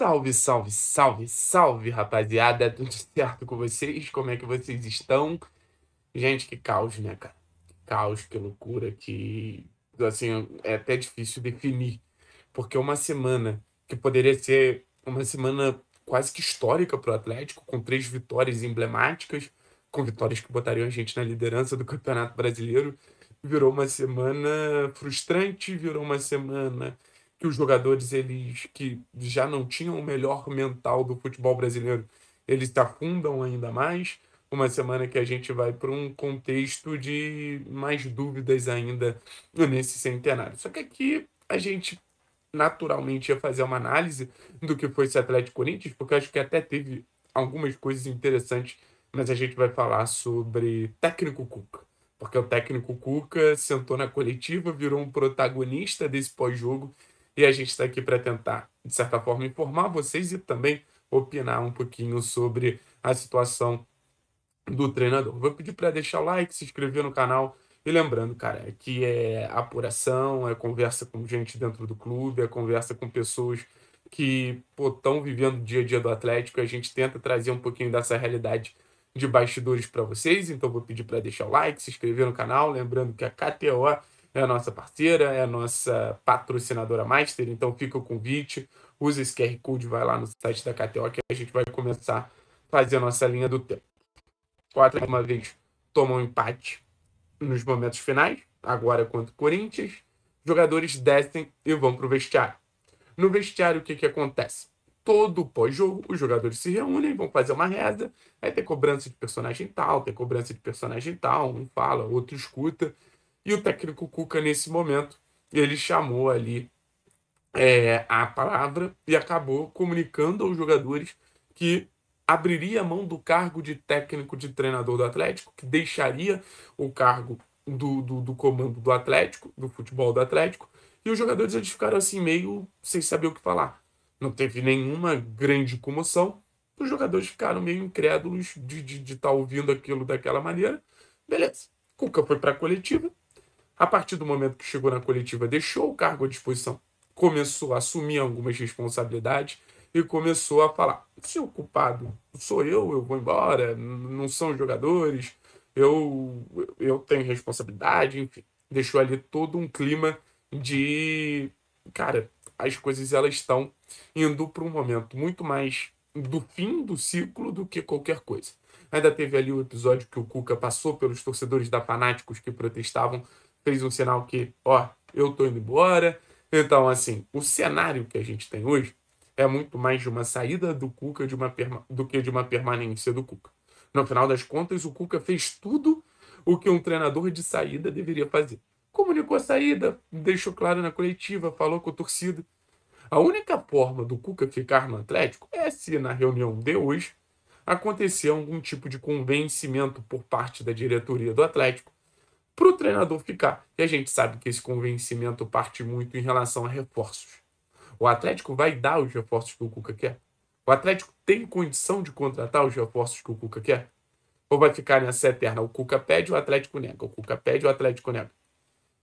Salve, salve, salve, salve, rapaziada. Tudo certo com vocês? Como é que vocês estão? Gente, que caos, né, cara? Que caos, que loucura, que. Assim, é até difícil definir. Porque uma semana que poderia ser uma semana quase que histórica para o Atlético, com três vitórias emblemáticas, com vitórias que botariam a gente na liderança do Campeonato Brasileiro, virou uma semana frustrante, virou uma semana que os jogadores eles que já não tinham o melhor mental do futebol brasileiro, eles se afundam ainda mais. Uma semana que a gente vai para um contexto de mais dúvidas ainda nesse centenário. Só que aqui a gente naturalmente ia fazer uma análise do que foi esse Atlético Corinthians, porque acho que até teve algumas coisas interessantes, mas a gente vai falar sobre técnico Cuca porque o técnico Cuca sentou na coletiva, virou um protagonista desse pós-jogo e a gente está aqui para tentar, de certa forma, informar vocês e também opinar um pouquinho sobre a situação do treinador. Vou pedir para deixar o like, se inscrever no canal. E lembrando, cara, que é apuração, é conversa com gente dentro do clube, é conversa com pessoas que estão vivendo o dia a dia do Atlético. A gente tenta trazer um pouquinho dessa realidade de bastidores para vocês. Então, vou pedir para deixar o like, se inscrever no canal. Lembrando que a KTO é a nossa parceira, é a nossa patrocinadora master, então fica o convite, usa esse QR Code, vai lá no site da KTO que a gente vai começar a fazer a nossa linha do tempo. Quatro, uma vez, tomam um empate nos momentos finais, agora contra o Corinthians, jogadores descem e vão para o vestiário. No vestiário, o que, que acontece? Todo pós-jogo, os jogadores se reúnem, vão fazer uma reza, aí tem cobrança de personagem tal, tem cobrança de personagem tal, um fala, outro escuta, e o técnico Cuca, nesse momento, ele chamou ali é, a palavra e acabou comunicando aos jogadores que abriria a mão do cargo de técnico de treinador do Atlético, que deixaria o cargo do, do, do comando do Atlético, do futebol do Atlético, e os jogadores eles ficaram assim meio sem saber o que falar. Não teve nenhuma grande comoção, os jogadores ficaram meio incrédulos de estar de, de tá ouvindo aquilo daquela maneira. Beleza, Cuca foi para a coletiva, a partir do momento que chegou na coletiva, deixou o cargo à disposição, começou a assumir algumas responsabilidades e começou a falar: se o culpado sou eu, eu vou embora, não são os jogadores, eu, eu tenho responsabilidade, enfim. Deixou ali todo um clima de. Cara, as coisas elas estão indo para um momento muito mais do fim do ciclo do que qualquer coisa. Ainda teve ali o episódio que o Cuca passou pelos torcedores da Fanáticos que protestavam fez um sinal que, ó, eu tô indo embora. Então, assim, o cenário que a gente tem hoje é muito mais de uma saída do Cuca de uma do que de uma permanência do Cuca. No final das contas, o Cuca fez tudo o que um treinador de saída deveria fazer. Comunicou a saída, deixou claro na coletiva, falou com a torcida. A única forma do Cuca ficar no Atlético é se na reunião de hoje acontecer algum tipo de convencimento por parte da diretoria do Atlético para o treinador ficar. E a gente sabe que esse convencimento parte muito em relação a reforços. O Atlético vai dar os reforços que o Cuca quer? O Atlético tem condição de contratar os reforços que o Cuca quer? Ou vai ficar nessa eterna? O Cuca pede, o Atlético nega. O Cuca pede, o Atlético nega.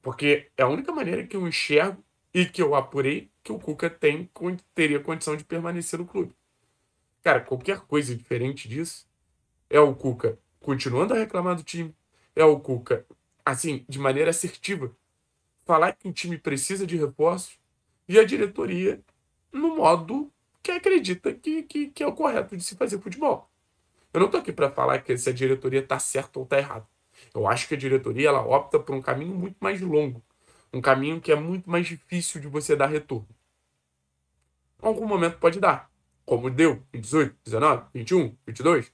Porque é a única maneira que eu enxergo e que eu apurei que o Cuca tem, teria condição de permanecer no clube. Cara, qualquer coisa diferente disso é o Cuca continuando a reclamar do time, é o Cuca assim, de maneira assertiva, falar que um time precisa de reforços e a diretoria no modo que acredita que, que, que é o correto de se fazer futebol. Eu não estou aqui para falar que se a diretoria está certa ou está errada. Eu acho que a diretoria ela opta por um caminho muito mais longo, um caminho que é muito mais difícil de você dar retorno. Em algum momento pode dar, como deu em 18, 19, 21, 22.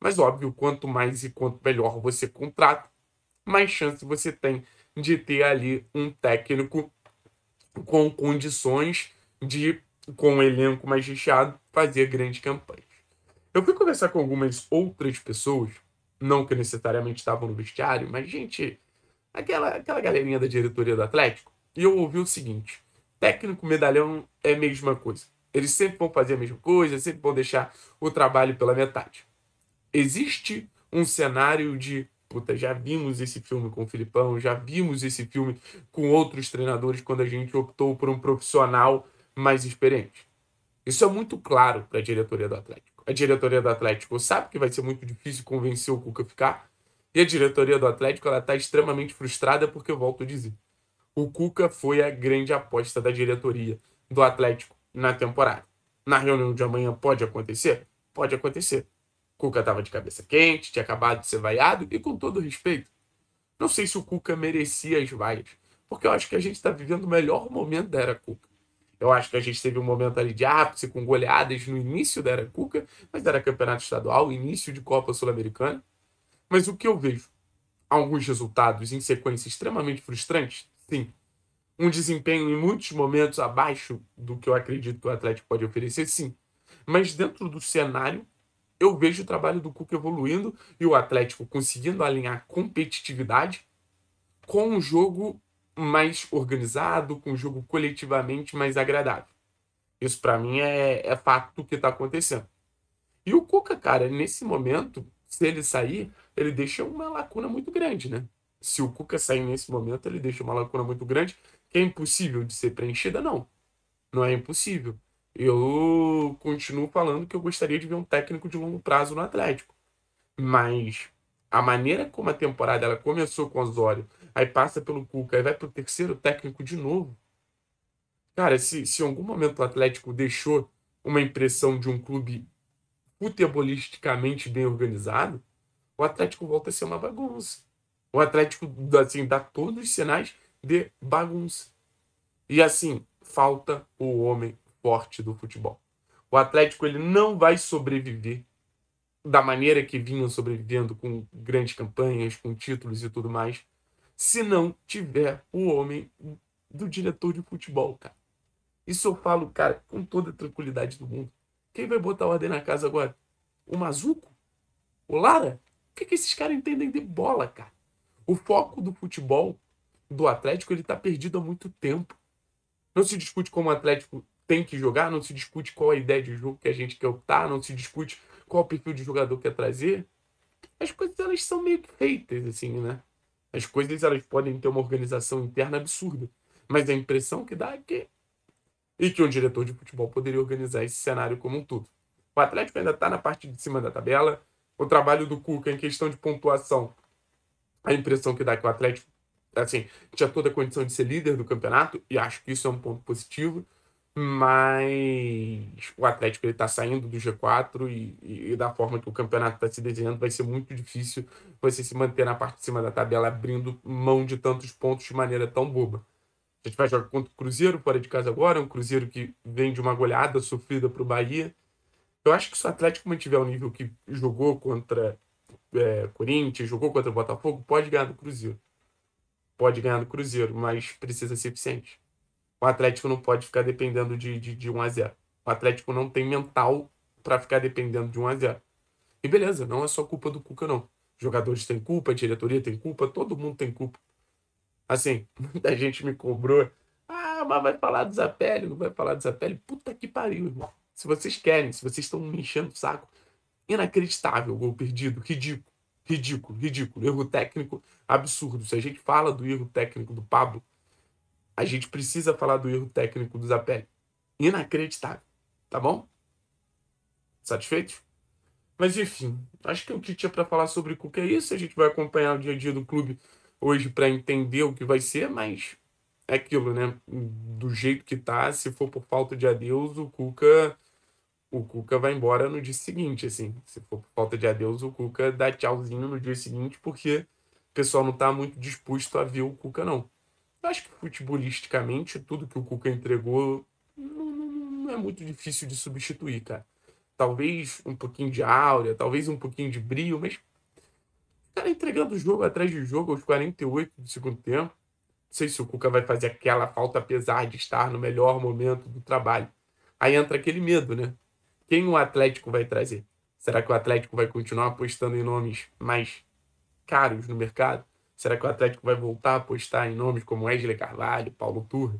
Mas óbvio, quanto mais e quanto melhor você contrata, mais chance você tem de ter ali um técnico com condições de, com um elenco mais recheado, fazer grandes campanhas. Eu fui conversar com algumas outras pessoas, não que necessariamente estavam no vestiário, mas gente, aquela, aquela galerinha da diretoria do Atlético, e eu ouvi o seguinte: técnico medalhão é a mesma coisa. Eles sempre vão fazer a mesma coisa, sempre vão deixar o trabalho pela metade. Existe um cenário de Puta, já vimos esse filme com o Filipão, já vimos esse filme com outros treinadores quando a gente optou por um profissional mais experiente. Isso é muito claro para a diretoria do Atlético. A diretoria do Atlético sabe que vai ser muito difícil convencer o Cuca a ficar. E a diretoria do Atlético ela está extremamente frustrada porque eu volto a dizer, o Cuca foi a grande aposta da diretoria do Atlético na temporada. Na reunião de amanhã pode acontecer, pode acontecer. Cuca estava de cabeça quente, tinha acabado de ser vaiado, e com todo respeito, não sei se o Cuca merecia as vaias, porque eu acho que a gente está vivendo o melhor momento da era Cuca. Eu acho que a gente teve um momento ali de ápice com goleadas no início da era Cuca, mas era campeonato estadual, início de Copa Sul-Americana. Mas o que eu vejo? Alguns resultados em sequência extremamente frustrantes? Sim. Um desempenho em muitos momentos abaixo do que eu acredito que o Atlético pode oferecer? Sim. Mas dentro do cenário eu vejo o trabalho do Cuca evoluindo e o Atlético conseguindo alinhar competitividade com um jogo mais organizado, com um jogo coletivamente mais agradável. Isso para mim é, é fato que está acontecendo. E o Cuca, cara, nesse momento, se ele sair, ele deixa uma lacuna muito grande, né? Se o Cuca sair nesse momento, ele deixa uma lacuna muito grande que é impossível de ser preenchida, não. Não é impossível. Eu continuo falando que eu gostaria de ver um técnico de longo prazo no Atlético. Mas a maneira como a temporada ela começou com o Osório, aí passa pelo Cuca, aí vai para o terceiro técnico de novo. Cara, se, se em algum momento o Atlético deixou uma impressão de um clube futebolisticamente bem organizado, o Atlético volta a ser uma bagunça. O Atlético, assim, dá todos os sinais de bagunça. E assim, falta o homem forte do futebol. O Atlético ele não vai sobreviver da maneira que vinham sobrevivendo com grandes campanhas, com títulos e tudo mais, se não tiver o homem do diretor de futebol, cara. Isso eu falo, cara, com toda a tranquilidade do mundo. Quem vai botar ordem na casa agora? O Mazuco? O Lara? O que, é que esses caras entendem de bola, cara? O foco do futebol do Atlético ele tá perdido há muito tempo. Não se discute como o Atlético tem que jogar, não se discute qual a ideia de jogo que a gente quer optar, não se discute qual o perfil de jogador quer trazer. As coisas elas são meio que feitas, assim, né? As coisas elas podem ter uma organização interna absurda, mas a impressão que dá é que. E que um diretor de futebol poderia organizar esse cenário como um todo. O Atlético ainda está na parte de cima da tabela. O trabalho do Cuca em questão de pontuação, a impressão que dá é que o Atlético assim, tinha toda a condição de ser líder do campeonato, e acho que isso é um ponto positivo mas o Atlético está saindo do G4 e, e, e, da forma que o campeonato está se desenhando, vai ser muito difícil você se manter na parte de cima da tabela, abrindo mão de tantos pontos de maneira tão boba. A gente vai jogar contra o Cruzeiro fora de casa agora, um Cruzeiro que vem de uma goleada sofrida para o Bahia. Eu acho que se o Atlético mantiver o nível que jogou contra é, Corinthians, jogou contra o Botafogo, pode ganhar do Cruzeiro. Pode ganhar do Cruzeiro, mas precisa ser eficiente. O Atlético não pode ficar dependendo de, de, de 1 a 0 O Atlético não tem mental para ficar dependendo de 1 a 0 E beleza, não é só culpa do Cuca, não. Jogadores têm culpa, diretoria tem culpa, todo mundo tem culpa. Assim, muita gente me cobrou. Ah, mas vai falar do Zapelli, não vai falar do Zapelli. Puta que pariu, irmão. Se vocês querem, se vocês estão me enchendo o saco. Inacreditável gol perdido, ridículo, ridículo, ridículo. Erro técnico absurdo. Se a gente fala do erro técnico do Pablo, a gente precisa falar do erro técnico do Zapelli. Inacreditável. Tá bom? Satisfeito? Mas enfim, acho que o que tinha para falar sobre o Cuca é isso. A gente vai acompanhar o dia a dia do clube hoje para entender o que vai ser, mas é aquilo, né? Do jeito que tá, se for por falta de adeus, o Cuca o Cuca vai embora no dia seguinte, assim. Se for por falta de adeus, o Cuca dá tchauzinho no dia seguinte, porque o pessoal não tá muito disposto a ver o Cuca não. Acho que futebolisticamente, tudo que o Cuca entregou não, não, não é muito difícil de substituir, cara. Talvez um pouquinho de áurea, talvez um pouquinho de brilho, mas o cara entregando jogo atrás de jogo aos 48 do segundo tempo. Não sei se o Cuca vai fazer aquela falta, apesar de estar no melhor momento do trabalho. Aí entra aquele medo, né? Quem o Atlético vai trazer? Será que o Atlético vai continuar apostando em nomes mais caros no mercado? Será que o Atlético vai voltar a apostar em nomes como Wesley Carvalho, Paulo Turra?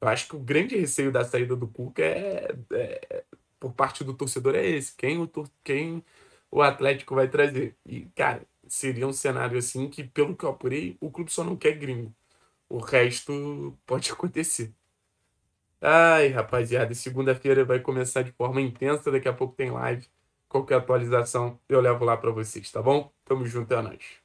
Eu acho que o grande receio da saída do Cuca é, é por parte do torcedor é esse, quem o, quem o Atlético vai trazer. E, cara, seria um cenário assim que, pelo que eu apurei, o clube só não quer gringo. O resto pode acontecer. Ai, rapaziada, segunda-feira vai começar de forma intensa, daqui a pouco tem live. Qualquer atualização eu levo lá para vocês, tá bom? Tamo junto, é nóis.